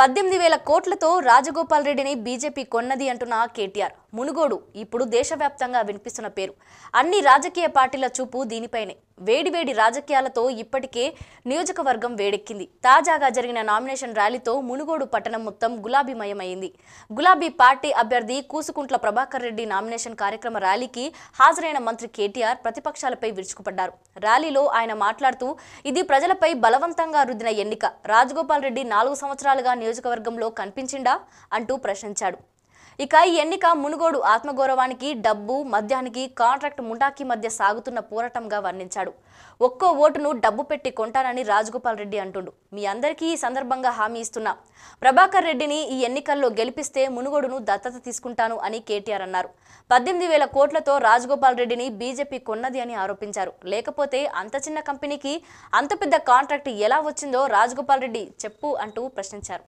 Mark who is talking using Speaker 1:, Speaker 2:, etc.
Speaker 1: పద్దెనిమిది వేల కోట్లతో రాజగోపాల్ రెడ్డిని బీజేపీ కొన్నది అంటున్న కేటీఆర్ మునుగోడు ఇప్పుడు దేశవ్యాప్తంగా వినిపిస్తున్న పేరు అన్ని రాజకీయ పార్టీల చూపు దీనిపైనే వేడివేడి రాజకీయాలతో ఇప్పటికే నియోజకవర్గం వేడెక్కింది తాజాగా జరిగిన నామినేషన్ ర్యాలీతో మునుగోడు పట్టణం మొత్తం గులాబీమయమైంది గులాబీ పార్టీ అభ్యర్థి కూసుకుంట్ల ప్రభాకర్ రెడ్డి నామినేషన్ కార్యక్రమ ర్యాలీకి హాజరైన మంత్రి కేటీఆర్ ప్రతిపక్షాలపై విరుచుకుపడ్డారు ర్యాలీలో ఆయన మాట్లాడుతూ ఇది ప్రజలపై బలవంతంగా రుద్దిన ఎన్నిక రాజగోపాల్ రెడ్డి నాలుగు సంవత్సరాలుగా నియోజకవర్గంలో కనిపించిండా అంటూ ప్రశ్నించాడు ఇక ఈ ఎన్నిక మునుగోడు ఆత్మగౌరవానికి డబ్బు మద్యానికి కాంట్రాక్ట్ ముఠాకి మధ్య సాగుతున్న పోరాటంగా వర్ణించాడు ఒక్కో ఓటును డబ్బు పెట్టి కొంటానని రాజగోపాల్ రెడ్డి అంటుండు మీ అందరికీ ఈ సందర్భంగా హామీ ఇస్తున్నా ప్రభాకర్ రెడ్డిని ఈ ఎన్నికల్లో గెలిపిస్తే మునుగోడును దత్తత తీసుకుంటాను అని కేటీఆర్ అన్నారు పద్దెనిమిది వేల కోట్లతో రాజగోపాల్ రెడ్డిని బీజేపీ కొన్నది అని ఆరోపించారు లేకపోతే అంత చిన్న కంపెనీకి అంత పెద్ద కాంట్రాక్ట్ ఎలా వచ్చిందో రాజగోపాల్ రెడ్డి చెప్పు అంటూ ప్రశ్నించారు